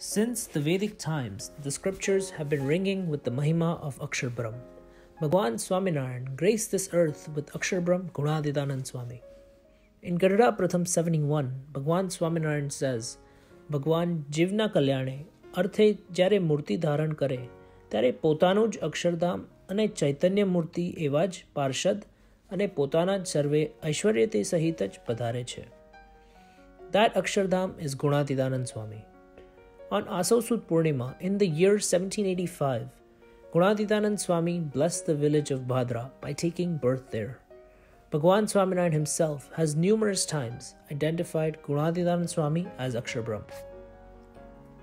Since the Vedic times, the scriptures have been ringing with the mahima of Akshar Brahm. Bhagwan Swaminarayan graced this earth with Akshar Brahm Gunadidanand Swami. In Garuda Pratham 71, Bhagwan Swaminarayan says, ભગવાન જીવના કલ્યાણે અર્થે જ્યારે મૂર્તિ ધારણ કરે ત્યારે પોતાનું જ અક્ષરધામ અને ચૈતન્ય મૂર્તિ એવા જ પાર્ષદ અને પોતાના જ સર્વે ઐશ્વર્યતે સહિત જ પધારે છે that Akshardham is Gunatitanand Swami on Asosud Purnima in the year 1785, Gunaditanand Swami blessed the village of Bhadra by taking birth there. Bhagwan Swaminarayan himself has numerous times identified Gunaditanand Swami as Akshar Brahm.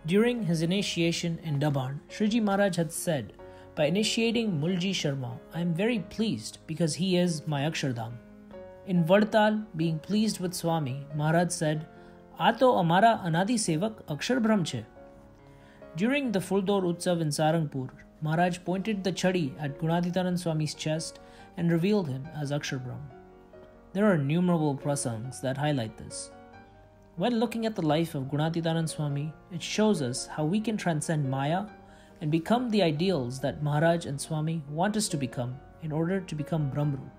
During his initiation in Daban, Sriji Maharaj had said, By initiating Mulji Sharma, I am very pleased because he is my Akshardham. In Vadtal, being pleased with Swami, Maharaj said, Ato amara anadi sevak Akshar Brahmche. During the full door Utsav in Sarangpur, Maharaj pointed the chadi at Gunaditaran Swami's chest and revealed him as Akshar There are innumerable prasangs that highlight this. When looking at the life of Gunaditaran Swami, it shows us how we can transcend Maya and become the ideals that Maharaj and Swami want us to become in order to become Brahmrup.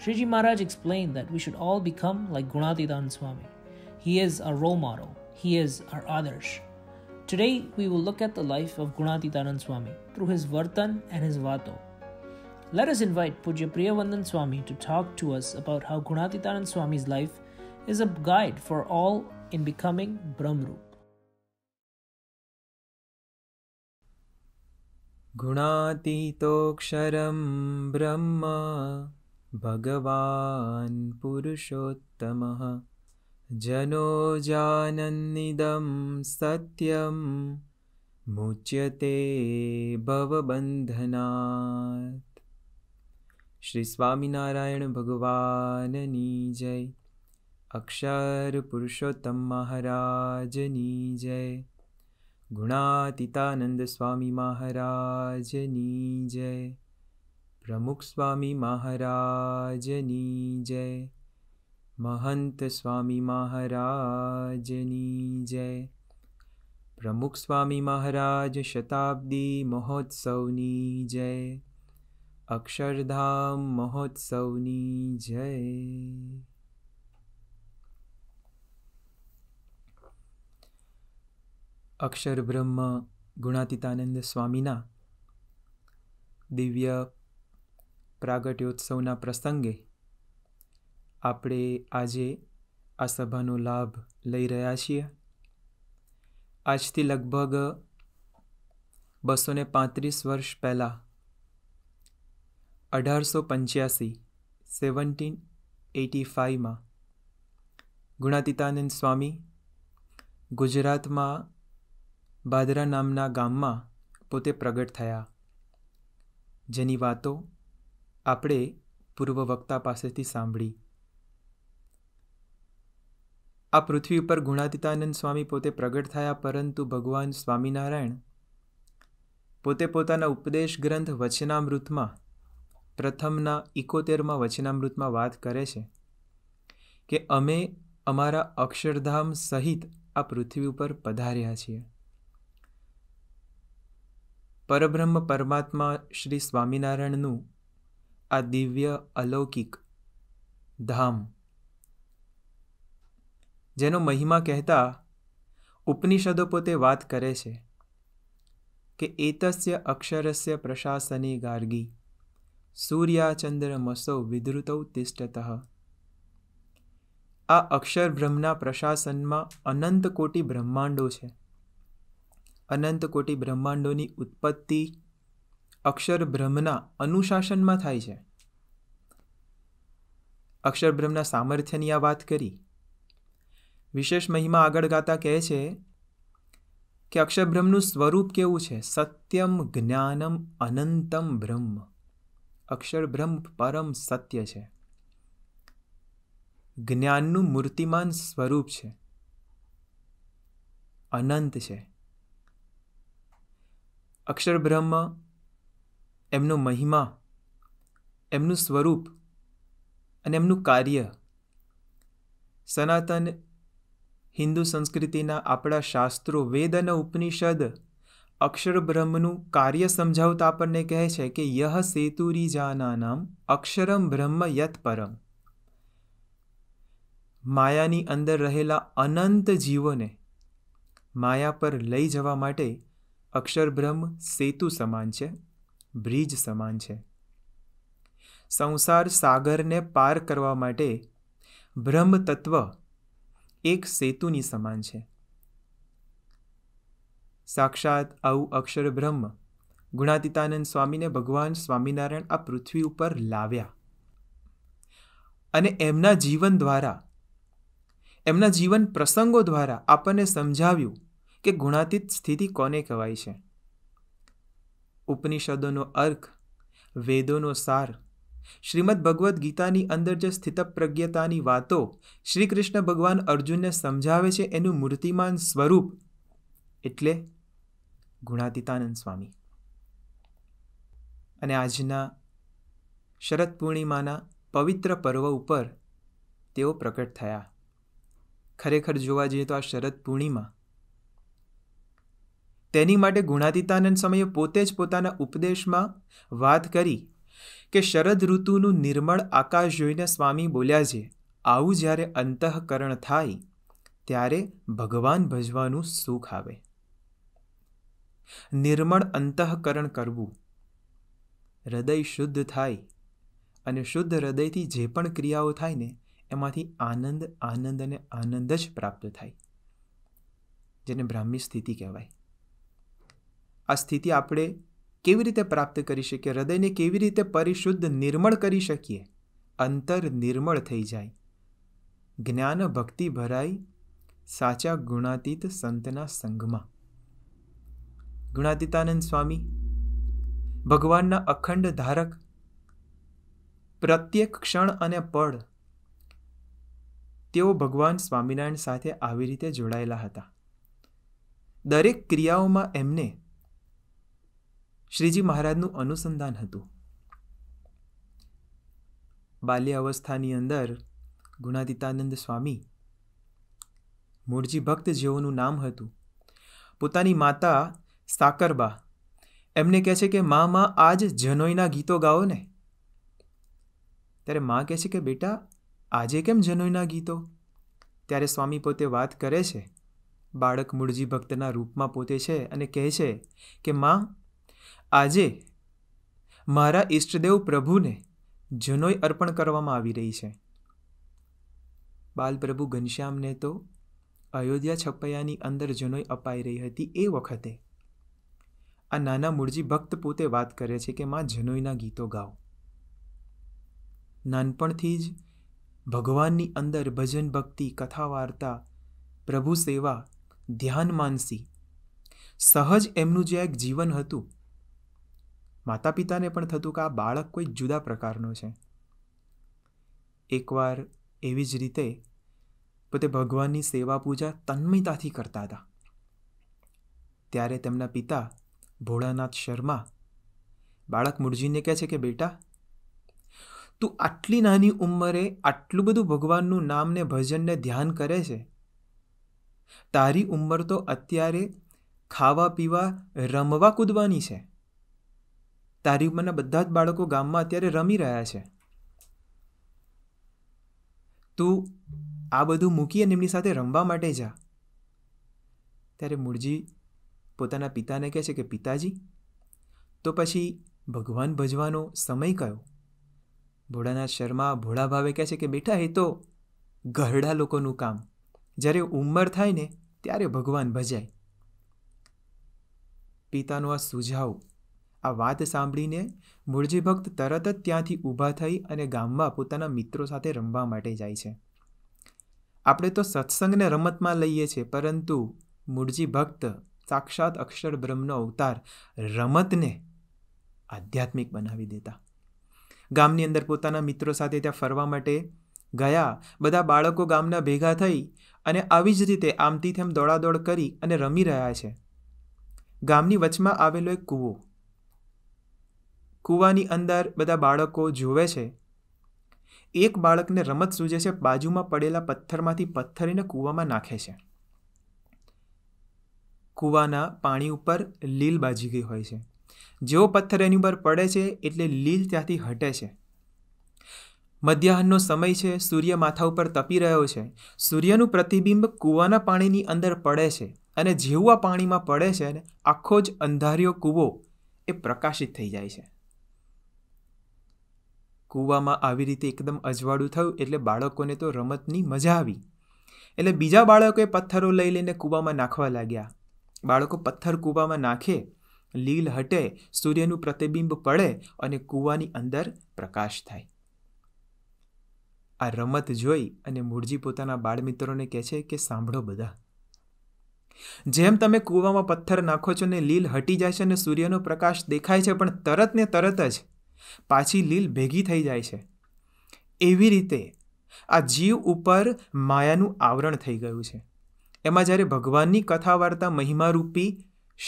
Shriji Maharaj explained that we should all become like Gunaditaran Swami. He is our role model, he is our Adarsh. Today, we will look at the life of Gunatitanand Swami through his Vartan and his Vato. Let us invite Pujya Priyavandan Swami to talk to us about how Gunatitanand Swami's life is a guide for all in becoming Brahmrup. गुणातीतोऽक्षरं ब्रह्म भगवान् पुरुषोत्तमः जनो जानन्निदं सत्यं मुच्यते ભવબંધનાથ શ્રી સ્વામિનારાયણ ભગવાનની જય અક્ષર પુરુષોત્તમ મહારાજની જય ગુણાતીતાનંદ સ્વામી મહારાજની જય પ્રમુખ સ્વામી મહારાજની જય મહંત સ્વામી મહારાજની જય પ્રમુખ સ્વામી મહારાજ શતાબ્દી મહોત્સવની જય અક્ષરધામ મહોત્સવની જય અક્ષર બ્રહ્મ ગુણાતીતાનંદ સ્વામીના દિવ્ય પ્રાગટ્યોત્સવના પ્રસંગે આપણે આજે આ સભાનો લાભ લઈ રહ્યા છીએ આજથી લગભગ બસો ને પાંત્રીસ વર્ષ પહેલાં અઢારસો પંચ્યાસી સેવન્ટીન એટી ફાઇવમાં ગુણાતીતાનંદ સ્વામી ગુજરાતમાં બાદરા નામના ગામમાં પોતે પ્રગટ થયા જેની વાતો આપણે પૂર્વ વક્તા પાસેથી સાંભળી આ પૃથ્વી ઉપર ગુણાતીતાનંદ સ્વામી પોતે પ્રગટ થયા પરંતુ ભગવાન સ્વામિનારાયણ પોતે પોતાના ઉપદેશ ગ્રંથ વચનામૃતમાં પ્રથમના ઇકોતેરમાં વચનામૃતમાં વાત કરે છે કે અમે અમારા અક્ષરધામ સહિત આ પૃથ્વી ઉપર પધાર્યા છીએ પરબ્રહ્મ પરમાત્મા શ્રી સ્વામિનારાયણનું આ દિવ્ય અલૌકિક ધામ જેનો મહિમા કહેતા ઉપનિષદો પોતે વાત કરે છે કે એતસ્ય અક્ષરસ્ય પ્રશાસની ગાર્ગી સૂર્યાચંદ્રમસૌ વિદ્રુતૌ તિષ્ઠત આ અક્ષર બ્રહ્મના પ્રશાસનમાં અનંત કોટી બ્રહ્માંડો છે અનંત કોટી બ્રહ્માંડોની ઉત્પત્તિ અક્ષર બ્રહ્મના અનુશાસનમાં થાય છે અક્ષર બ્રહ્મના સામર્થ્યની આ વાત કરી વિશેષ મહિમા આગળ ગાતા કહે છે કે અક્ષરબ્રહ્મનું સ્વરૂપ કેવું છે સત્યમ જ્ઞાનમ અનંતમ બ્રહ્મ અક્ષરબ્રહ્મ પરમ સત્ય છે જ્ઞાનનું મૂર્તિમાન સ્વરૂપ છે અનંત છે અક્ષરબ્રહ્મ એમનો મહિમા એમનું સ્વરૂપ અને એમનું કાર્ય સનાતન હિન્દુ સંસ્કૃતિના આપણા શાસ્ત્રો વેદ અને ઉપનિષદ અક્ષરબ્રહ્મનું કાર્ય સમજાવતા આપણને કહે છે કે યહ સેતુરીજાનાનામ અક્ષરમ બ્રહ્મ યત પરમ માયાની અંદર રહેલા અનંત જીવોને માયા પર લઈ જવા માટે અક્ષરબ્રહ્મ સેતુ સમાન છે બ્રિજ સમાન છે સંસાર સાગરને પાર કરવા માટે બ્રહ્મ તત્વ એક સેતુની સમાન છે સાક્ષાત આવું અક્ષર બ્રહ્મ ગુણાતીતાનંદ સ્વામીને ભગવાન સ્વામિનારાયણ આ પૃથ્વી ઉપર લાવ્યા અને એમના જીવન દ્વારા એમના જીવન પ્રસંગો દ્વારા આપણને સમજાવ્યું કે ગુણાતીત સ્થિતિ કોને કહેવાય છે ઉપનિષદોનો અર્ક વેદોનો સાર શ્રીમદ ભગવદ્ ગીતાની અંદર જે સ્થિત પ્રજ્ઞતાની વાતો શ્રી કૃષ્ણ ભગવાન અર્જુનને સમજાવે છે એનું મૂર્તિમાન સ્વરૂપ એટલે ગુણાતીતાનંદ સ્વામી અને આજના શરદ પૂર્ણિમાના પવિત્ર પર્વ ઉપર તેઓ પ્રકટ થયા ખરેખર જોવા જઈએ તો આ શરદ પૂર્ણિમા તેની માટે ગુણાતીતાનંદ સમયે પોતે જ પોતાના ઉપદેશમાં વાત કરી કે શરદ ઋતુનું નિર્મળ આકાશ જોઈને સ્વામી બોલ્યા છે આવું જ્યારે અંતઃકરણ થાય ત્યારે ભગવાન ભજવાનું સુખ આવે નિર્મળ અંતઃકરણ કરવું હૃદય શુદ્ધ થાય અને શુદ્ધ હૃદયથી જે પણ ક્રિયાઓ થાય ને એમાંથી આનંદ આનંદ અને આનંદ જ પ્રાપ્ત થાય જેને બ્રાહ્મી સ્થિતિ કહેવાય આ સ્થિતિ આપણે કેવી રીતે પ્રાપ્ત કરી શકીએ હૃદયને કેવી રીતે પરિશુદ્ધ નિર્મળ કરી શકીએ અંતર નિર્મળ થઈ જાય જ્ઞાન ભક્તિ ભરાઈ સાચા ગુણાતીત સંતના સંઘમાં ગુણાતીતાનંદ સ્વામી ભગવાનના અખંડ ધારક પ્રત્યેક ક્ષણ અને પળ તેઓ ભગવાન સ્વામિનારાયણ સાથે આવી રીતે જોડાયેલા હતા દરેક ક્રિયાઓમાં એમને શ્રીજી મહારાજનું અનુસંધાન હતું બાલ્યાવસ્થાની અંદર ગુણાદિતાનંદ સ્વામી મૂળજી ભક્ત જેઓનું નામ હતું પોતાની માતા સાકરબા એમને કહે છે કે માં માં આજ જનોઈના ગીતો ગાઓ ને ત્યારે મા કહે છે કે બેટા આજે કેમ જનોઈના ગીતો ત્યારે સ્વામી પોતે વાત કરે છે બાળક મૂળજી ભક્તના રૂપમાં પોતે છે અને કહે છે કે મા આજે મારા ઈષ્ટદેવ પ્રભુને જનોઈ અર્પણ કરવામાં આવી રહી છે બાલપ્રભુ ઘનશ્યામને તો અયોધ્યા છપૈયાની અંદર જનોઈ અપાઈ રહી હતી એ વખતે આ નાના મૂળજી ભક્ત પોતે વાત કરે છે કે માં જનોઈના ગીતો ગાઓ નાનપણથી જ ભગવાનની અંદર ભજન ભક્તિ કથા વાર્તા પ્રભુ સેવા ધ્યાન માનસી સહજ એમનું જે એક જીવન હતું માતા પિતાને પણ થતું કે આ બાળક કોઈ જુદા પ્રકારનો છે એકવાર એવી જ રીતે પોતે ભગવાનની સેવા પૂજા તન્મયતાથી કરતા હતા ત્યારે તેમના પિતા ભોળાનાથ શર્મા બાળક મુરજીને કહે છે કે બેટા તું આટલી નાની ઉંમરે આટલું બધું ભગવાનનું નામ ને ભજનને ધ્યાન કરે છે તારી ઉંમર તો અત્યારે ખાવા પીવા રમવા કૂદવાની છે તારી ઉંમરના બધા જ બાળકો ગામમાં અત્યારે રમી રહ્યા છે તું આ બધું મૂકી અને એમની સાથે રમવા માટે જા ત્યારે મૂળજી પોતાના પિતાને કહે છે કે પિતાજી તો પછી ભગવાન ભજવાનો સમય કયો ભોળાના શર્મા ભોળા ભાવે કહે છે કે બેટા એ તો ગરડા લોકોનું કામ જ્યારે ઉંમર થાય ને ત્યારે ભગવાન ભજાય પિતાનો આ સુઝાવ આ વાત સાંભળીને મૂળજી તરત જ ત્યાંથી ઊભા થઈ અને ગામમાં પોતાના મિત્રો સાથે રમવા માટે જાય છે આપણે તો સત્સંગને રમતમાં લઈએ છીએ પરંતુ મૂળજી ભક્ત સાક્ષાત અક્ષર બ્રહ્મનો અવતાર રમતને આધ્યાત્મિક બનાવી દેતા ગામની અંદર પોતાના મિત્રો સાથે ત્યાં ફરવા માટે ગયા બધા બાળકો ગામના ભેગા થઈ અને આવી જ રીતે આમથી તેમ દોડાદોડ કરી અને રમી રહ્યા છે ગામની વચમાં આવેલો એક કૂવો કૂવાની અંદર બધા બાળકો જોવે છે એક બાળકને રમત સૂજે છે બાજુમાં પડેલા પથ્થરમાંથી પથ્થરીને કૂવામાં નાખે છે કૂવાના પાણી ઉપર લીલ બાજી ગઈ હોય છે જેવો પથ્થર એની ઉપર પડે છે એટલે લીલ ત્યાંથી હટે છે મધ્યાહનનો સમય છે સૂર્ય માથા ઉપર તપી રહ્યો છે સૂર્યનું પ્રતિબિંબ કૂવાના પાણીની અંદર પડે છે અને જેવું આ પાણીમાં પડે છે ને આખો જ અંધાર્યો કૂવો એ પ્રકાશિત થઈ જાય છે કૂવામાં આવી રીતે એકદમ અજવાળું થયું એટલે બાળકોને તો રમતની મજા આવી એટલે બીજા બાળકોએ પથ્થરો લઈ લઈને કૂવામાં નાખવા લાગ્યા બાળકો પથ્થર કૂવામાં નાખે લીલ હટે સૂર્યનું પ્રતિબિંબ પડે અને કૂવાની અંદર પ્રકાશ થાય આ રમત જોઈ અને મૂળજી પોતાના બાળમિત્રોને કહે છે કે સાંભળો બધા જેમ તમે કૂવામાં પથ્થર નાખો છો ને લીલ હટી જાય છે અને સૂર્યનો પ્રકાશ દેખાય છે પણ તરત ને તરત જ પાછી લીલ ભેગી થઈ જાય છે એવી રીતે આ જીવ ઉપર માયાનું આવરણ થઈ ગયું છે એમાં જ્યારે ભગવાનની કથા વાર્તા મહિમારૂપી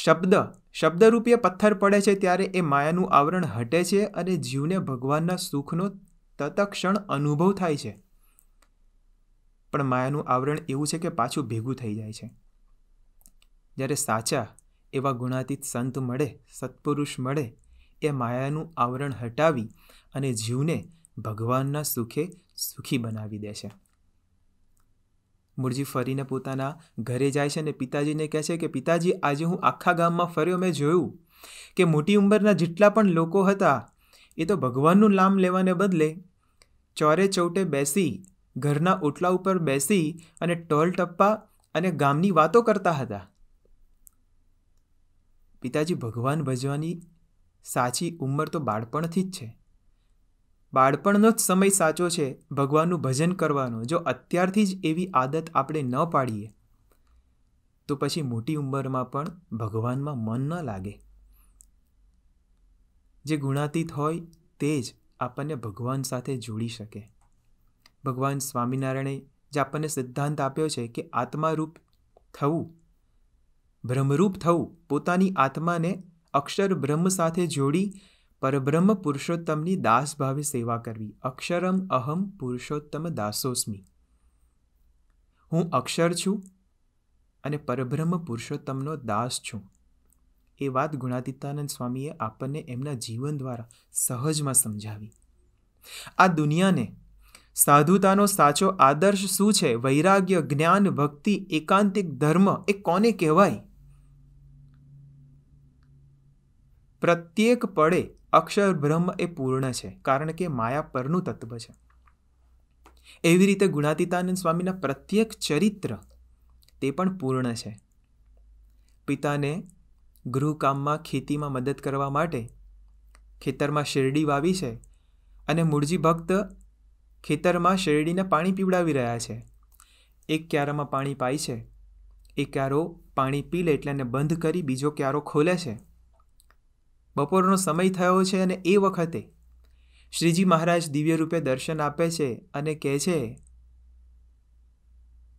શબ્દ શબ્દરૂપીય પથ્થર પડે છે ત્યારે એ માયાનું આવરણ હટે છે અને જીવને ભગવાનના સુખનો તતક્ષણ અનુભવ થાય છે પણ માયાનું આવરણ એવું છે કે પાછું ભેગું થઈ જાય છે જ્યારે સાચા એવા ગુણાતીત સંત મળે સત્પુરુષ મળે એ માયાનું આવરણ હટાવી અને જીવને ભગવાનના સુખે સુખી બનાવી દે છે મૂળજી ફરીને પોતાના ઘરે જાય છે અને પિતાજીને કહે છે કે પિતાજી આજે હું આખા ગામમાં ફર્યો મેં જોયું કે મોટી ઉંમરના જેટલા પણ લોકો હતા એ તો ભગવાનનું નામ લેવાને બદલે ચોરે ચૌટે બેસી ઘરના ઓટલા ઉપર બેસી અને ટોલ ટપ્પા અને ગામની વાતો કરતા હતા પિતાજી ભગવાન ભજવાની સાચી ઉંમર તો બાળપણથી જ છે બાળપણનો જ સમય સાચો છે ભગવાનનું ભજન કરવાનો જો અત્યારથી જ એવી આદત આપણે ન પાડીએ તો પછી મોટી ઉંમરમાં પણ ભગવાનમાં મન ન લાગે જે ગુણાતીત હોય તે જ આપણને ભગવાન સાથે જોડી શકે ભગવાન સ્વામિનારાયણે જે આપણને સિદ્ધાંત આપ્યો છે કે આત્મારૂપ થવું ભ્રમરૂપ થવું પોતાની આત્માને અક્ષર બ્રહ્મ સાથે જોડી પરબ્રહ્મ પુરુષોત્તમની દાસભાવે સેવા કરવી અક્ષરમ અહમ પુરુષોત્તમ દાસોસ્મી હું અક્ષર છું અને પરબ્રહ્મ પુરુષોત્તમનો દાસ છું એ વાત ગુણાતીતાનંદ સ્વામીએ આપણને એમના જીવન દ્વારા સહજમાં સમજાવી આ દુનિયાને સાધુતાનો સાચો આદર્શ શું છે વૈરાગ્ય જ્ઞાન ભક્તિ એકાંતિક ધર્મ એ કોને કહેવાય પ્રત્યેક પડે અક્ષર બ્રહ્મ એ પૂર્ણ છે કારણ કે માયા પરનું તત્વ છે એવી રીતે ગુણાતીતાનંદ સ્વામીના પ્રત્યેક ચરિત્ર તે પણ પૂર્ણ છે પિતાને ગૃહકામમાં ખેતીમાં મદદ કરવા માટે ખેતરમાં શેરડી વાવી છે અને મૂળજી ભક્ત ખેતરમાં શેરડીને પાણી પીવડાવી રહ્યા છે એક ક્યારામાં પાણી પાય છે એ ક્યારો પાણી પી લે એટલે એને બંધ કરી બીજો ક્યારો ખોલે છે બપોરનો સમય થયો છે અને એ વખતે શ્રીજી મહારાજ દિવ્ય રૂપે દર્શન આપે છે અને કહે છે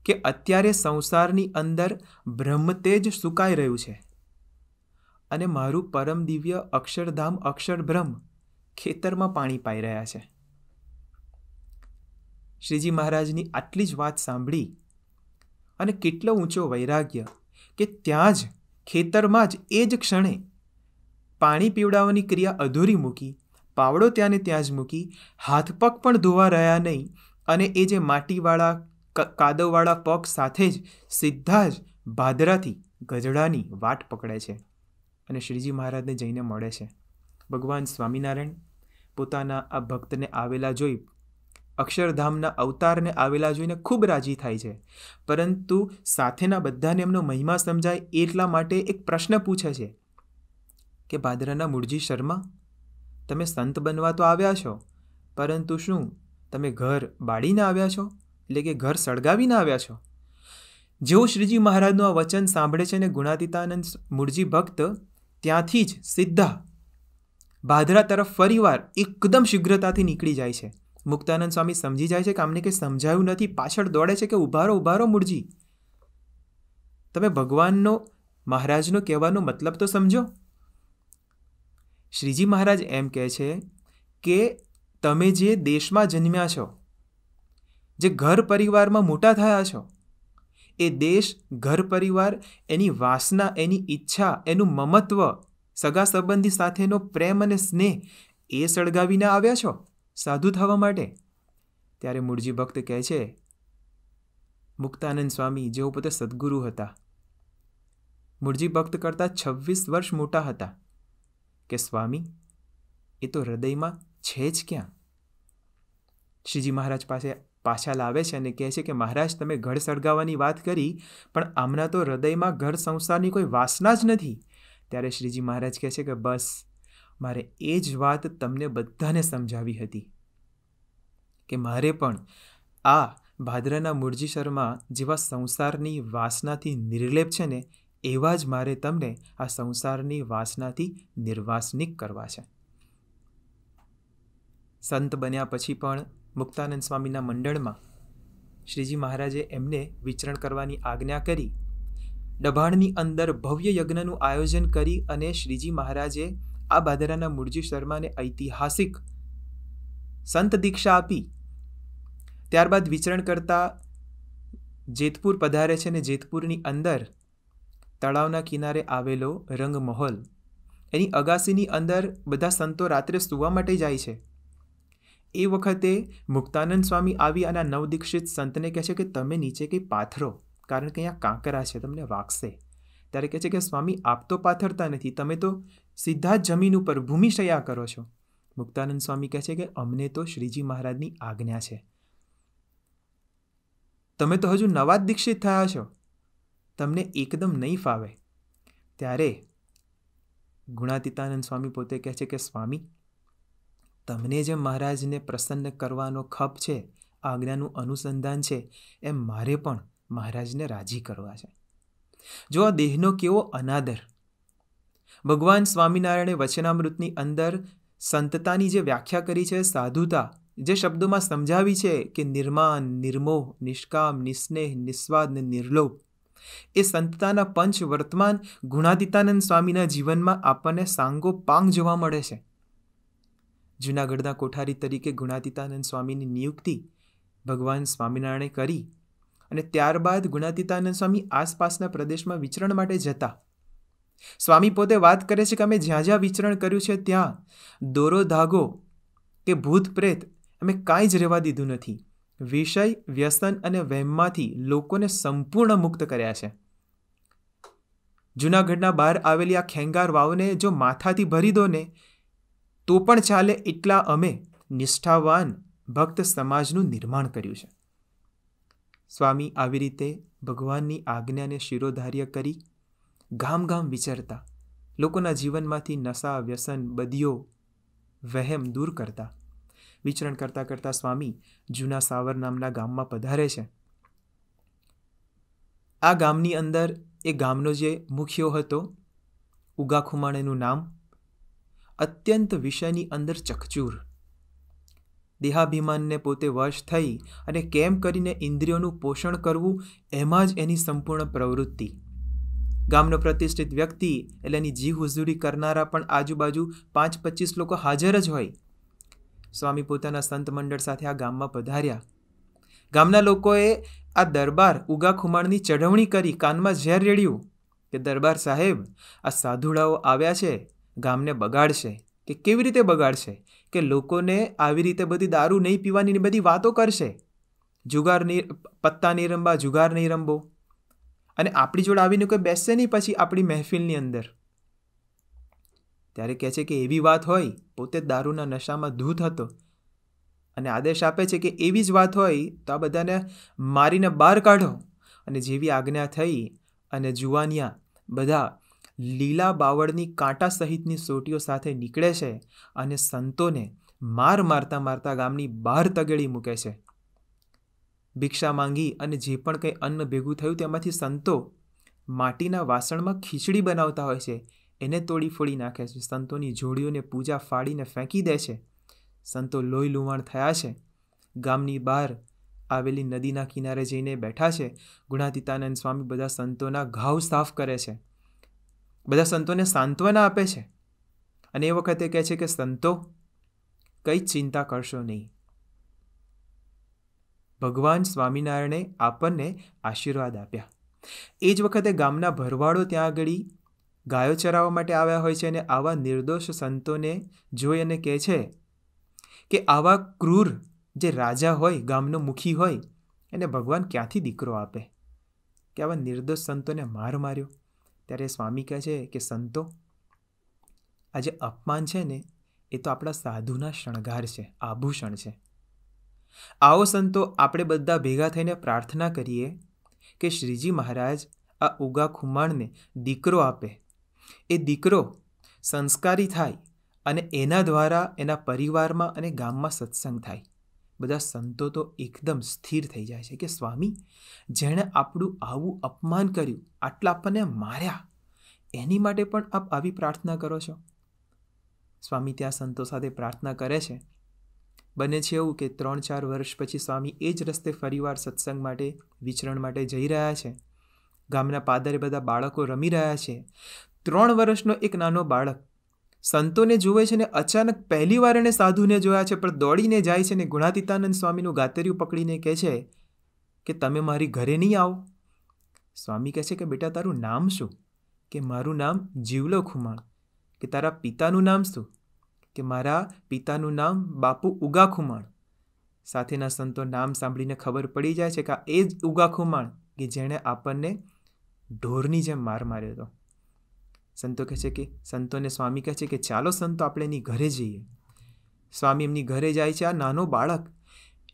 કે અત્યારે સંસારની અંદર બ્રહ્મતેજ સુકાઈ રહ્યું છે અને મારું પરમ દિવ્ય અક્ષરધામ અક્ષરબ્રહ્મ ખેતરમાં પાણી પાઈ રહ્યા છે શ્રીજી મહારાજની આટલી જ વાત સાંભળી અને કેટલો ઊંચો વૈરાગ્ય કે ત્યાં જ ખેતરમાં જ એ જ ક્ષણે પાણી પીવડાવવાની ક્રિયા અધૂરી મૂકી પાવડો ત્યાં ને ત્યાં જ મૂકી હાથ પગ પણ ધોવા રહ્યા નહીં અને એ જે માટીવાળા કાદવવાળા પગ સાથે જ સીધા જ ભાદરાથી ગજડાની વાટ પકડે છે અને શ્રીજી મહારાજને જઈને મળે છે ભગવાન સ્વામિનારાયણ પોતાના આ ભક્તને આવેલા જોઈ અક્ષરધામના અવતારને આવેલા જોઈને ખૂબ રાજી થાય છે પરંતુ સાથેના બધાને એમનો મહિમા સમજાય એટલા માટે એક પ્રશ્ન પૂછે છે કે ભાદરાના મૂળજી શર્મા તમે સંત બનવા તો આવ્યા છો પરંતુ શું તમે ઘર બાળીને આવ્યા છો એટલે કે ઘર સળગાવીને આવ્યા છો જેઓ શ્રીજી મહારાજનું આ વચન સાંભળે છે ને ગુણાતીતાનંદ મૂળજી ભક્ત ત્યાંથી જ સીધા ભાદરા તરફ ફરીવાર એકદમ શીઘ્રતાથી નીકળી જાય છે મુક્તાનંદ સ્વામી સમજી જાય છે કે આમને કંઈ સમજાયું નથી પાછળ દોડે છે કે ઉભારો ઉભારો મૂળજી તમે ભગવાનનો મહારાજનો કહેવાનો મતલબ તો સમજો શ્રીજી મહારાજ એમ કહે છે કે તમે જે દેશમાં જન્મ્યા છો જે ઘર પરિવારમાં મોટા થયા છો એ દેશ ઘર પરિવાર એની વાસના એની ઈચ્છા એનું મમત્વ સગા સંબંધી સાથેનો પ્રેમ અને સ્નેહ એ સળગાવીને આવ્યા છો સાધુ થવા માટે ત્યારે મૂળજી ભક્ત કહે છે મુક્તાનંદ સ્વામી જેઓ પોતે સદગુરુ હતા મૂળજી ભક્ત કરતાં છવ્વીસ વર્ષ મોટા હતા કે સ્વામી એ તો હૃદયમાં છે જ ક્યાં શ્રીજી મહારાજ પાસે પાછા લાવે છે અને કહે છે કે મહારાજ તમે ઘર સળગાવવાની વાત કરી પણ આમના તો હૃદયમાં ઘર સંસારની કોઈ વાસના જ નથી ત્યારે શ્રીજી મહારાજ કહે છે કે બસ મારે એ જ વાત તમને બધાને સમજાવી હતી કે મારે પણ આ ભાદરાના મૂળજી શર્મા જેવા સંસારની વાસનાથી નિર્લેપ છે ને એવા જ મારે તમને આ સંસારની વાસનાથી નિર્વાસનિક કરવા છે સંત બન્યા પછી પણ મુક્તાનંદ સ્વામીના મંડળમાં શ્રીજી મહારાજે એમને વિચરણ કરવાની આજ્ઞા કરી ડભાણની અંદર ભવ્ય યજ્ઞનું આયોજન કરી અને શ્રીજી મહારાજે આ બાદરાના મૂળજી શર્માને ઐતિહાસિક સંત દીક્ષા આપી ત્યારબાદ વિચરણ કરતા જેતપુર પધારે છે ને જેતપુરની અંદર તળાવના કિનારે આવેલો રંગમહોલ એની અગાસીની અંદર બધા સંતો રાત્રે સૂવા માટે જાય છે એ વખતે મુક્તાનંદ સ્વામી આવી અને નવદીક્ષિત સંતને કહે છે કે તમે નીચે કંઈ પાથરો કારણ કે અહીંયા કાંકરા છે તમને વાગશે ત્યારે કહે છે કે સ્વામી આપ તો પાથરતા નથી તમે તો સીધા જ જમીન ઉપર ભૂમિશયા કરો છો મુક્તાનંદ સ્વામી કહે છે કે અમને તો શ્રીજી મહારાજની આજ્ઞા છે તમે તો હજુ નવા જ દીક્ષિત થયા છો તમને એકદમ નહીં ફાવે ત્યારે ગુણાતીતાનંદ સ્વામી પોતે કહે છે કે સ્વામી તમને જે મહારાજને પ્રસન્ન કરવાનો ખપ છે આજ્ઞાનું અનુસંધાન છે એમ મારે પણ મહારાજને રાજી કરવા છે જો આ દેહનો કેવો અનાદર ભગવાન સ્વામિનારાયણે વચનામૃતની અંદર સંતતાની જે વ્યાખ્યા કરી છે સાધુતા જે શબ્દોમાં સમજાવી છે કે નિર્માન નિર્મોહ નિષ્કામ નિસ્નેહ નિસ્વાદ ને નિર્લોભ એ સંતતાના પંચ વર્તમાન ગુણાદિતાનંદ સ્વામીના જીવનમાં આપણને સાંગો પાંગ જોવા મળે છે જૂનાગઢના કોઠારી તરીકે ગુણાતીતાનંદ સ્વામીની નિયુક્તિ ભગવાન સ્વામિનારાયણે કરી અને ત્યારબાદ ગુણાતીતાનંદ સ્વામી આસપાસના પ્રદેશમાં વિચરણ માટે જતા સ્વામી પોતે વાત કરે છે કે અમે જ્યાં જ્યાં વિચરણ કર્યું છે ત્યાં દોરો ધાગો કે ભૂત પ્રેત અમે કાંઈ જ રહેવા દીધું નથી વિષય વ્યસન અને વહેમમાંથી લોકોને સંપૂર્ણ મુક્ત કર્યા છે જૂનાગઢના બહાર આવેલી આ ખેંગાર વાવને જો માથાથી ભરી દો ને તો પણ ચાલે એટલા અમે નિષ્ઠાવાન ભક્ત સમાજનું નિર્માણ કર્યું છે સ્વામી આવી રીતે ભગવાનની આજ્ઞાને શિરોધાર્ય કરી ગામ ગામ વિચરતા લોકોના જીવનમાંથી નશા વ્યસન બદીઓ વહેમ દૂર કરતા વિચરણ કરતાં કરતાં સ્વામી જૂના સાવર નામના ગામમાં પધારે છે આ ગામની અંદર એ ગામનો જે મુખ્યો હતો ઉગા ખુમાણેનું નામ અત્યંત વિષયની અંદર ચકચૂર દેહાભિમાનને પોતે વશ થઈ અને કેમ કરીને ઇન્દ્રિયોનું પોષણ કરવું એમાં જ એની સંપૂર્ણ પ્રવૃત્તિ ગામનો પ્રતિષ્ઠિત વ્યક્તિ એટલે એની જી હુઝુરી કરનારા પણ આજુબાજુ પાંચ પચીસ લોકો હાજર જ હોય સ્વામી પોતાના સંત મંડળ સાથે આ ગામમાં પધાર્યા ગામના લોકોએ આ દરબાર ઉગા ખુમાણની ચઢવણી કરી કાનમાં ઝેર રેડ્યું કે દરબાર સાહેબ આ સાધુડાઓ આવ્યા છે ગામને બગાડશે કે કેવી રીતે બગાડશે કે લોકોને આવી રીતે બધી દારૂ નહીં પીવાની બધી વાતો કરશે જુગાર નહીં પત્તા નહીં રમવા જુગાર નહીં રમવો અને આપણી જોડે આવીને કોઈ બેસશે નહીં પછી આપણી મહેફિલની અંદર ત્યારે કહે છે કે એવી વાત હોય પોતે દારૂના નશામાં ધૂત હતો અને આદેશ આપે છે કે એવી જ વાત હોય તો આ બધાને મારીને બહાર કાઢો અને જેવી આજ્ઞા થઈ અને જુવાનિયા બધા લીલા બાવળની કાંટા સહિતની સોટીઓ સાથે નીકળે છે અને સંતોને માર મારતા મારતા ગામની બહાર તગેડી મૂકે છે ભિક્ષા માંગી અને જે પણ કંઈ અન્ન ભેગું થયું તેમાંથી સંતો માટીના વાસણમાં ખીચડી બનાવતા હોય છે એને તોડી ફોડી નાખે છે સંતોની જોડીઓને પૂજા ફાડીને ફેંકી દે છે સંતો લોહી લુવાણ થયા છે ગામની બહાર આવેલી નદીના કિનારે જઈને બેઠા છે ગુણાતીતાનંદ સ્વામી બધા સંતોના ઘાવ સાફ કરે છે બધા સંતોને સાંત્વના આપે છે અને એ વખતે કહે છે કે સંતો કંઈ ચિંતા કરશો નહીં ભગવાન સ્વામિનારાયણે આપણને આશીર્વાદ આપ્યા એ જ વખતે ગામના ભરવાડો ત્યાં આગળ ગાયો ચરાવવા માટે આવ્યા હોય છે અને આવા નિર્દોષ સંતોને જોઈ અને કહે છે કે આવા ક્રૂર જે રાજા હોય ગામનો મુખી હોય એને ભગવાન ક્યાંથી દીકરો આપે કે આવા નિર્દોષ સંતોને માર માર્યો ત્યારે સ્વામી કહે છે કે સંતો આ જે અપમાન છે ને એ તો આપણા સાધુના શણગાર છે આભૂષણ છે આવો સંતો આપણે બધા ભેગા થઈને પ્રાર્થના કરીએ કે શ્રીજી મહારાજ આ ઉગા ખુમાણને દીકરો આપે એ દીકરો સંસ્કારી થાય અને એના દ્વારા એના પરિવારમાં અને ગામમાં સત્સંગ થાય બધા સંતો તો એકદમ સ્થિર થઈ જાય છે કે સ્વામી જેણે આપણું આવું અપમાન કર્યું આટલા આપણને માર્યા એની માટે પણ આપ આવી પ્રાર્થના કરો છો સ્વામી ત્યાં સંતો સાથે પ્રાર્થના કરે છે બને છે એવું કે ત્રણ ચાર વર્ષ પછી સ્વામી એ જ રસ્તે ફરીવાર સત્સંગ માટે વિચરણ માટે જઈ રહ્યા છે ગામના પાદરે બધા બાળકો રમી રહ્યા છે ત્રણ વર્ષનો એક નાનો બાળક સંતોને જુએ છે ને અચાનક પહેલીવાર વાર એણે સાધુને જોયા છે પણ દોડીને જાય છે ને ગુણાતીતાનંદ સ્વામીનું ગાતરિયું પકડીને કહે છે કે તમે મારી ઘરે નહીં આવો સ્વામી કહે છે કે બેટા તારું નામ શું કે મારું નામ જીવલો ખુમાણ કે તારા પિતાનું નામ શું કે મારા પિતાનું નામ બાપુ ઉગા ખુમાણ સાથેના સંતો નામ સાંભળીને ખબર પડી જાય છે કે આ એ જ ઉગા ખુમાણ કે જેણે આપણને ઢોરની જેમ માર માર્યો હતો સંતો કહે છે કે સંતોને સ્વામી કહે છે કે ચાલો સંતો આપણે એની ઘરે જઈએ સ્વામી એમની ઘરે જાય છે આ નાનો બાળક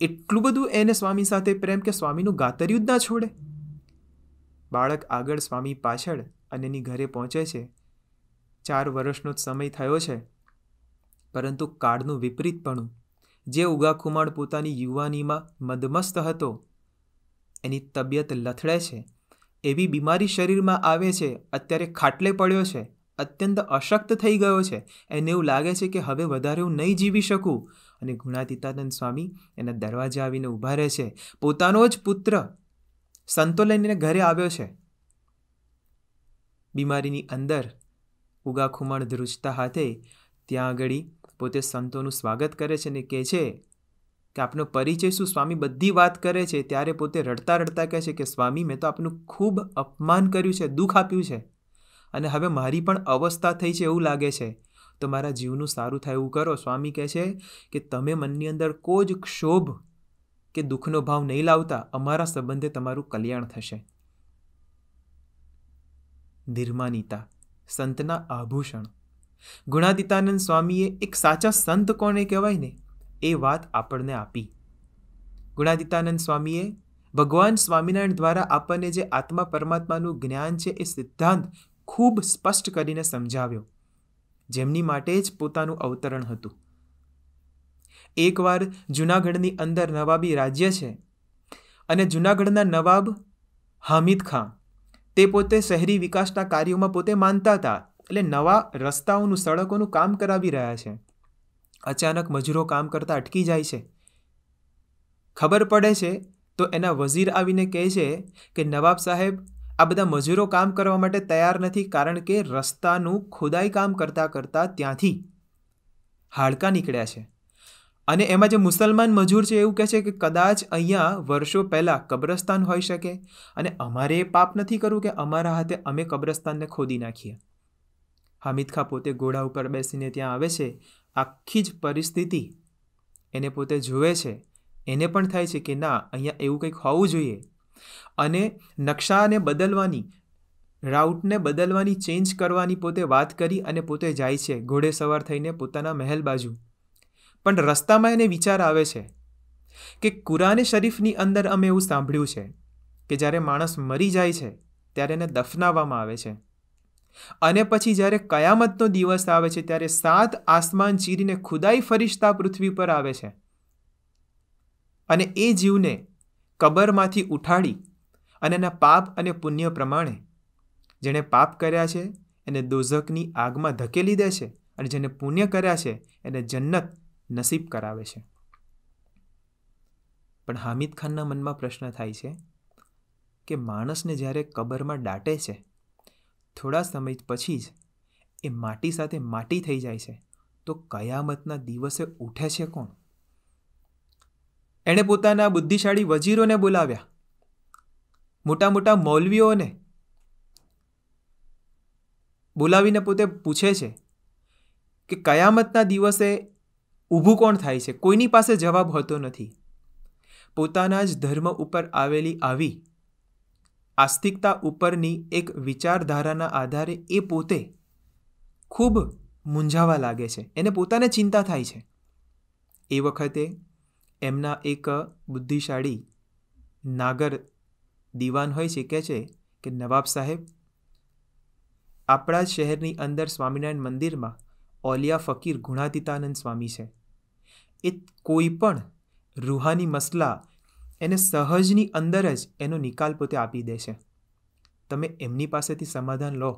એટલું બધું એને સ્વામી સાથે પ્રેમ કે સ્વામીનું ગાતર્યું જ ના છોડે બાળક આગળ સ્વામી પાછળ અને એની ઘરે પહોંચે છે ચાર વર્ષનો જ સમય થયો છે પરંતુ કાળનું વિપરીતપણું જે ઉગાખુમાણ પોતાની યુવાનીમાં મદમસ્ત હતો એની તબિયત લથડે છે એવી બીમારી શરીરમાં આવે છે અત્યારે ખાટલે પડ્યો છે અત્યંત અશક્ત થઈ ગયો છે એને એવું લાગે છે કે હવે વધારે હું નહીં જીવી શકું અને ગુણાતીતાનંદ સ્વામી એના દરવાજે આવીને ઊભા રહે છે પોતાનો જ પુત્ર સંતો લઈને ઘરે આવ્યો છે બીમારીની અંદર ઉગા ખુમાણ ધ્રુજતા હાથે ત્યાં આગળ પોતે સંતોનું સ્વાગત કરે છે અને કહે છે કે આપનો પરિચય શું સ્વામી બધી વાત કરે છે ત્યારે પોતે રડતા રડતા કહે છે કે સ્વામી મેં તો આપનું ખૂબ અપમાન કર્યું છે દુઃખ આપ્યું છે અને હવે મારી પણ અવસ્થા થઈ છે એવું લાગે છે તો મારા જીવનું સારું થાય એવું કરો સ્વામી કહે છે કે તમે મનની અંદર કોઈ જ ક્ષોભ કે દુઃખનો ભાવ નહીં લાવતા અમારા સંબંધે તમારું કલ્યાણ થશે નિર્માનિતા સંતના આભૂષણ ગુણાદિતાનંદ સ્વામીએ એક સાચા સંત કોને કહેવાય ને એ વાત આપણને આપી ગુણાદિતાનંદ સ્વામીએ ભગવાન સ્વામિનારાયણ દ્વારા આપણને જે આત્મા પરમાત્માનું જ્ઞાન છે એ સિદ્ધાંત ખૂબ સ્પષ્ટ કરીને સમજાવ્યો જેમની માટે જ પોતાનું અવતરણ હતું એકવાર જૂનાગઢની અંદર નવાબી રાજ્ય છે અને જૂનાગઢના નવાબ હામિદ ખાં તે પોતે શહેરી વિકાસના કાર્યોમાં પોતે માનતા હતા એટલે નવા રસ્તાઓનું સડકોનું કામ કરાવી રહ્યા છે અચાનક મજૂરો કામ કરતા અટકી જાય છે ખબર પડે છે તો એના વઝીર આવીને કહે છે કે નવાબ સાહેબ આ બધા મજૂરો કામ કરવા માટે તૈયાર નથી કારણ કે રસ્તાનું ખોદાઈ કામ કરતાં કરતાં ત્યાંથી હાડકાં નીકળ્યા છે અને એમાં જે મુસલમાન મજૂર છે એવું કહે છે કે કદાચ અહીંયા વર્ષો પહેલાં કબ્રસ્તાન હોઈ શકે અને અમારે એ પાપ નથી કરવું કે અમારા હાથે અમે કબ્રસ્તાનને ખોદી નાખીએ હામિદ ખા પોતે ઘોડા ઉપર બેસીને ત્યાં આવે છે આખી જ પરિસ્થિતિ એને પોતે જુએ છે એને પણ થાય છે કે ના અહીંયા એવું કંઈક હોવું જોઈએ અને નકશાને બદલવાની રાઉટને બદલવાની ચેન્જ કરવાની પોતે વાત કરી અને પોતે જાય છે ઘોડે સવાર થઈને પોતાના મહેલ બાજુ પણ રસ્તામાં એને વિચાર આવે છે કે કુરાને શરીફની અંદર અમે એવું સાંભળ્યું છે કે જ્યારે માણસ મરી જાય છે ત્યારે એને દફનાવવામાં આવે છે અને પછી જ્યારે કયામતનો દિવસ આવે છે ત્યારે સાત આસમાન ચીરીને ખુદાઈ ફરિશ્તા પૃથ્વી પર આવે છે અને એ જીવને કબરમાંથી ઉઠાડી અને એના પાપ અને પુણ્ય પ્રમાણે જેણે પાપ કર્યા છે એને દોઝકની આગમાં ધકેલી દે છે અને જેને પુણ્ય કર્યા છે એને જન્નત નસીબ કરાવે છે પણ હામિદ ખાનના મનમાં પ્રશ્ન થાય છે કે માણસને જ્યારે કબરમાં દાટે છે થોડા સમય પછી જ એ માટી સાથે માટી થઈ જાય છે તો કયામતના દિવસે ઉઠે છે કોણ એણે પોતાના બુદ્ધિશાળી વજીરોને બોલાવ્યા મોટા મોટા મૌલવીઓને બોલાવીને પોતે પૂછે છે કે કયામતના દિવસે ઊભું કોણ થાય છે કોઈની પાસે જવાબ હોતો નથી પોતાના જ ધર્મ ઉપર આવેલી આવી આસ્તિકતા ઉપરની એક વિચારધારાના આધારે એ પોતે ખૂબ મૂંઝાવા લાગે છે એને પોતાને ચિંતા થાય છે એ વખતે એમના એક બુદ્ધિશાળી નાગર દિવાન હોય છે કહે છે કે નવાબ સાહેબ આપણા શહેરની અંદર સ્વામિનારાયણ મંદિરમાં ઓલિયા ફકીર ગુણાતીતાનંદ સ્વામી છે એ કોઈ પણ રૂહાની મસલા એને સહજની અંદર જ એનો નિકાલ પોતે આપી દે છે તમે એમની પાસેથી સમાધાન લો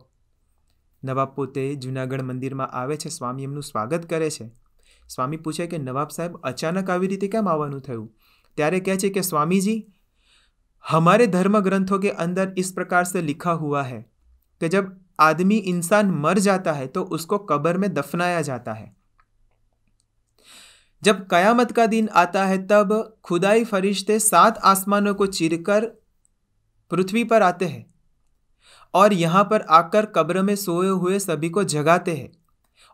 નવાબ પોતે જૂનાગઢ મંદિરમાં આવે છે સ્વામી એમનું સ્વાગત કરે છે સ્વામી પૂછે કે નવાબ સાહેબ અચાનક આવી રીતે કેમ આવવાનું થયું ત્યારે કહે છે કે સ્વામીજી હમારે धर्म ग्रंथों के अंदर इस प्रकार से लिखा हुआ है कि जब आदमी इंसान मर जाता है तो उसको कब्र में दफनाया जाता है जब कयामत का दिन आता है तब खुदाई फरिश्ते सात आसमानों को चीरकर पृथ्वी पर आते हैं और यहाँ पर आकर कब्र में सोए हुए सभी को जगाते हैं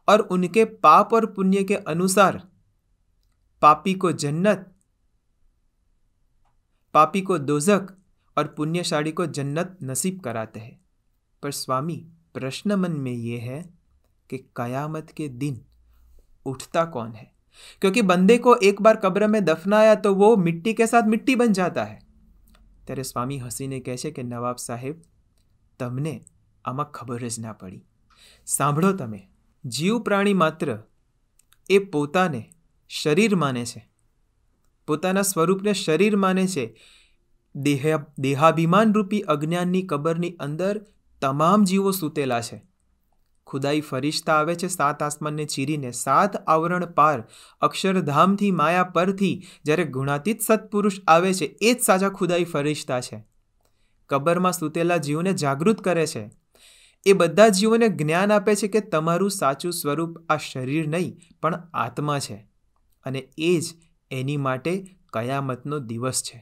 और उनके पाप और पुण्य के अनुसार पापी को जन्नत पापी को दोजक और पुण्यशाड़ी को जन्नत नसीब कराते हैं पर स्वामी प्रश्न मन में ये है कि कयामत के दिन उठता कौन है क्योंकि बंदे को एक बार कब्र में दफनाया तो वो मिट्टी के साथ मिट्टी बन जाता है ત્યારે સ્વામી હસીને કહે છે કે નવાબ સાહેબ તમને આમાં ખબર જ ના પડી સાંભળો તમે જીવ પ્રાણી માત્ર એ પોતાને શરીર માને છે પોતાના સ્વરૂપને શરીર માને છે દેહ દેહાભિમાન રૂપી અજ્ઞાનની કબરની અંદર તમામ જીવો સૂતેલા છે ખુદાઈ ફરિશ્તા આવે છે સાત આસમાનને ચીરીને સાત આવરણ પાર અક્ષરધામથી માયા પરથી જ્યારે ગુણાતીત સત્પુરુષ આવે છે એ જ સાજા ખુદાઈ ફરિશ્તા છે કબરમાં સૂતેલા જીવને જાગૃત કરે છે એ બધા જીવોને જ્ઞાન આપે છે કે તમારું સાચું સ્વરૂપ આ શરીર નહીં પણ આત્મા છે અને એ જ એની માટે કયામતનો દિવસ છે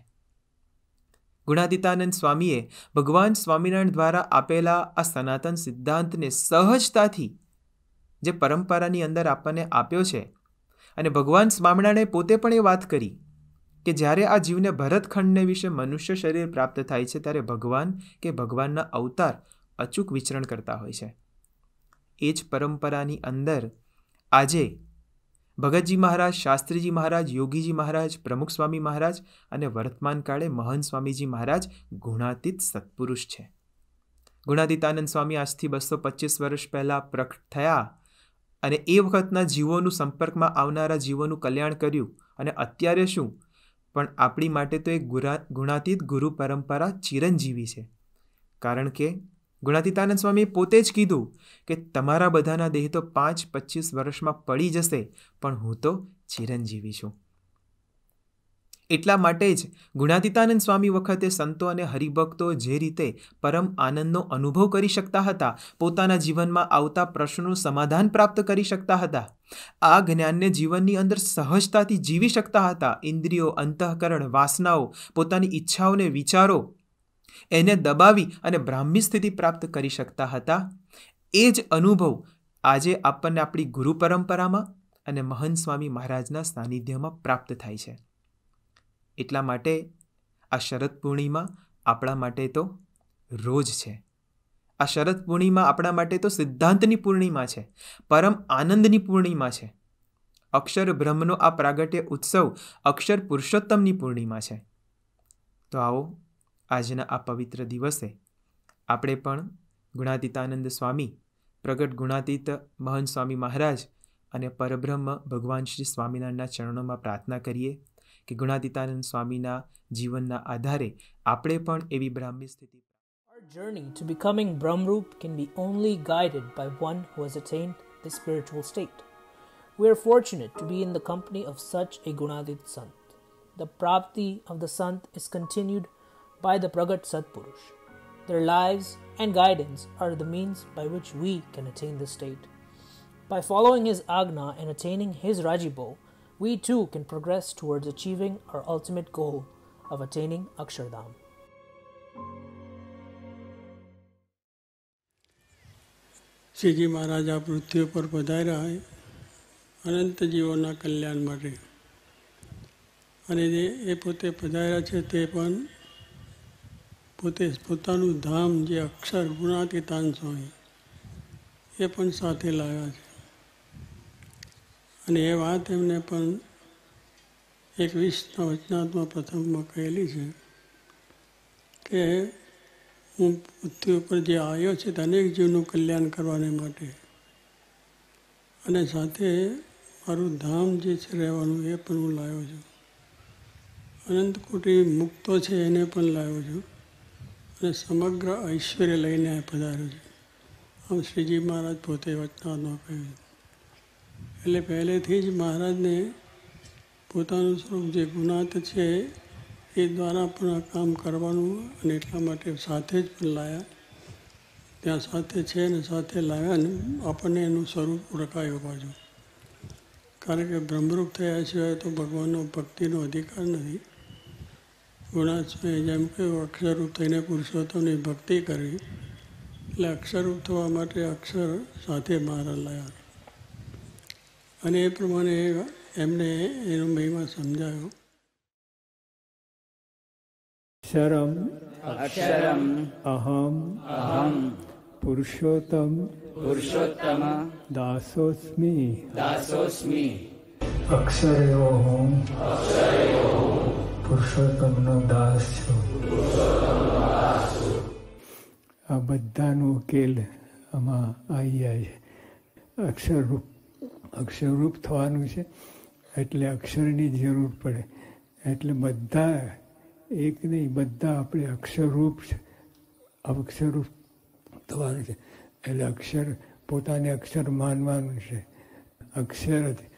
ગુણાદિતાનંદ સ્વામીએ ભગવાન સ્વામિનારાયણ દ્વારા આપેલા આ સનાતન સિદ્ધાંતને સહજતાથી જે પરંપરાની અંદર આપણને આપ્યો છે અને ભગવાન સ્વામિનારાયણે પોતે પણ એ વાત કરી કે જ્યારે આ જીવને ભરતખંડને વિશે મનુષ્ય શરીર પ્રાપ્ત થાય છે ત્યારે ભગવાન કે ભગવાનના અવતાર અચૂક વિચરણ કરતા હોય છે એ જ પરંપરાની અંદર આજે ભગતજી મહારાજ શાસ્ત્રીજી મહારાજ યોગીજી મહારાજ પ્રમુખ સ્વામી મહારાજ અને વર્તમાન કાળે મહંત સ્વામીજી મહારાજ ગુણાતીત સત્પુરુષ છે ગુણાતીતાનંદ સ્વામી આજથી બસો પચીસ વર્ષ પહેલાં પ્રગટ થયા અને એ વખતના જીવોનું સંપર્કમાં આવનારા જીવોનું કલ્યાણ કર્યું અને અત્યારે શું પણ આપણી માટે તો એ ગુણાતીત ગુરુ પરંપરા ચિરંજીવી છે કારણ કે ગુણાતીતાનંદ સ્વામીએ પોતે જ કીધું કે તમારા બધાના દેહ તો પાંચ પચીસ વર્ષમાં પડી જશે પણ હું તો ચિરંજીવી છું એટલા માટે જ ગુણાતીતાનંદ સ્વામી વખતે સંતો અને હરિભક્તો જે રીતે પરમ આનંદનો અનુભવ કરી શકતા હતા પોતાના જીવનમાં આવતા પ્રશ્નોનું સમાધાન પ્રાપ્ત કરી શકતા હતા આ જ્ઞાનને જીવનની અંદર સહજતાથી જીવી શકતા હતા ઇન્દ્રિયો અંતઃકરણ વાસનાઓ પોતાની ઈચ્છાઓને વિચારો એને દબાવી અને બ્રાહ્મી સ્થિતિ પ્રાપ્ત કરી શકતા હતા એ જ અનુભવ આજે આપણને આપણી ગુરુ પરંપરામાં અને મહંત સ્વામી મહારાજના સાનિધ્યમાં પ્રાપ્ત થાય છે એટલા માટે આ શરદ પૂર્ણિમા આપણા માટે તો રોજ છે આ શરદ પૂર્ણિમા આપણા માટે તો સિદ્ધાંતની પૂર્ણિમા છે પરમ આનંદની પૂર્ણિમા છે અક્ષર બ્રહ્મનો આ પ્રાગટ્ય ઉત્સવ અક્ષર પુરુષોત્તમની પૂર્ણિમા છે તો આવો આજના આ પવિત્ર દિવસે આપણે પણ ગુણાતીતાનંદ સ્વામી પ્રગટ ગુણાતીત સ્વામી મહારાજ અને પરબ્રહ્મ ભગવાન શ્રી સ્વામિનારાયણના ચરણોમાં પ્રાર્થના કરીએ કે ગુણાતીતાનંદ સ્વામીના જીવનના આધારે આપણે પણ એવી બ્રાહ્મી સ્થિતિ Our journey to becoming Brahmrup can be only guided by one who has attained this spiritual state. We are fortunate to be in the company of such a Gunadit Sant. The prapti of the Sant is continued by the Pragat Satpurush. Their lives and guidance are the means by which we can attain this state. By following his Agna and attaining his Rajibo, we too can progress towards achieving our ultimate goal of attaining Akshardham. Shriji મહારાજ આ પૃથ્વી પર પધાર્યા હોય અનંત જીવોના કલ્યાણ માટે અને એ પોતે પધાર્યા છે તે પણ પોતે પોતાનું ધામ જે અક્ષર ગુણાતીતાન સ્વામી એ પણ સાથે લાવ્યા છે અને એ વાત એમને પણ એક એકવીસના વચનાત્મા પ્રથમમાં કહેલી છે કે હું પૃથ્વી ઉપર જે આવ્યો છે તે અનેક જીવનું કલ્યાણ કરવાને માટે અને સાથે મારું ધામ જે છે રહેવાનું એ પણ હું લાવ્યો છું અનંત કુટી મુક્તો છે એને પણ લાવ્યો છું અને સમગ્ર ઐશ્વર્ય લઈને પધાર્યો છે આમ શ્રીજી મહારાજ પોતે વચનાનો કહ્યું એટલે પહેલેથી જ મહારાજને પોતાનું સ્વરૂપ જે ગુણાત છે એ દ્વારા પણ આ કામ કરવાનું અને એટલા માટે સાથે જ પણ લાવ્યા ત્યાં સાથે છે ને સાથે લાવ્યા અને આપણને એનું સ્વરૂપ ઓળખાયું પાછું કારણ કે ભ્રમરૂપ થયા સિવાય તો ભગવાનનો ભક્તિનો અધિકાર નથી ગુણા છે જેમ કે અક્ષરૂપ થઈને પુરુષોત્તમની ભક્તિ કરી એટલે અક્ષરૂપ થવા માટે અક્ષર સાથે બહાર લાવ્યા અને એ પ્રમાણે એમને એનો મહિમા સમજાયો શરમ અક્ષરમ અહમ અહમ પુરુષોત્તમ પુરુષોત્તમ દાસોસ્મી દાસોસ્મી અક્ષરયો હું અક્ષરયો હું પુરુષોત્તમનો દાસ છું આ બધાનો ઉકેલ આમાં આવી જાય છે અક્ષરરૂપ અક્ષરરૂપ થવાનું છે એટલે અક્ષરની જરૂર પડે એટલે બધા એક નહીં બધા આપણે અક્ષરરૂપ છે અક્ષરરૂપ થવાનું છે એટલે અક્ષર પોતાને અક્ષર માનવાનું છે અક્ષર જ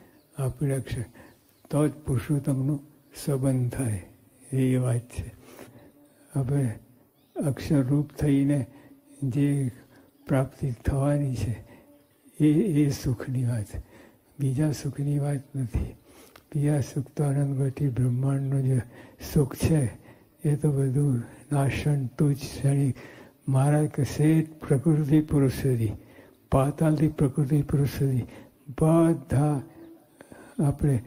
આપણે અક્ષર તો જ પુરુષોત્તમનું સંબંધ થાય એ વાત છે હવે અક્ષરરૂપ થઈને જે પ્રાપ્તિ થવાની છે એ એ સુખની વાત બીજા સુખની વાત નથી બીજા સુખ તો અનંતગતિ બ્રહ્માંડનું જે સુખ છે એ તો બધું નાશન તુજ શ્રેણી મારા કશે પ્રકૃતિ પુરુષ પાતાલથી પ્રકૃતિ પુરુષ બધા આપણે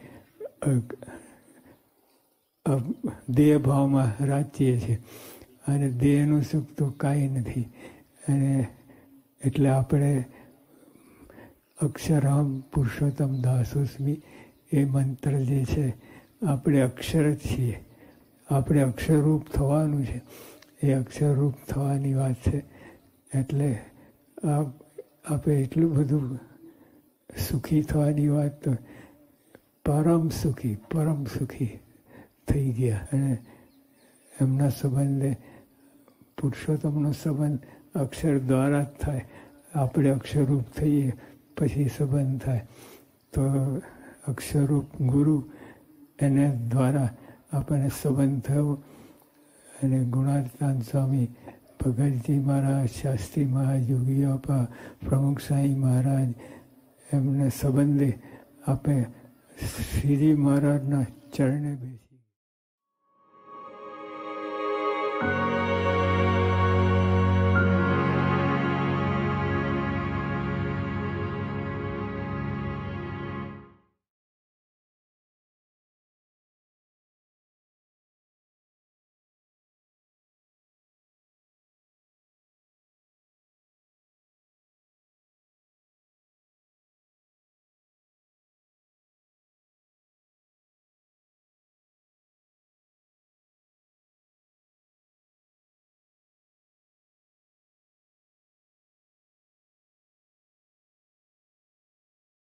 દેહ ભાવમાં રાચીએ છીએ અને દેહનું સુખ તો કાંઈ નથી અને એટલે આપણે અક્ષરામ પુરુષોત્તમ દાસોસ્મી એ મંત્ર જે છે આપણે અક્ષર જ છીએ આપણે અક્ષરરૂપ થવાનું છે એ અક્ષરરૂપ થવાની વાત છે એટલે આપણે એટલું બધું સુખી થવાની વાત તો પરમ સુખી પરમ સુખી થઈ ગયા અને એમના સંબંધે પુરુષોત્તમનો સંબંધ અક્ષર દ્વારા જ થાય આપણે અક્ષરરૂપ થઈએ પછી સંબંધ થાય તો અક્ષરરૂપ ગુરુ એને દ્વારા આપણને સંબંધ થયો અને ગુણાર્તાન સ્વામી ભગતજી મહારાજ શાસ્ત્રી મહારાજ યોગી બાપા પ્રમુખ સાંઈ મહારાજ એમને સંબંધે આપણે શ્રીજી મહારાજના ચરણે બેસી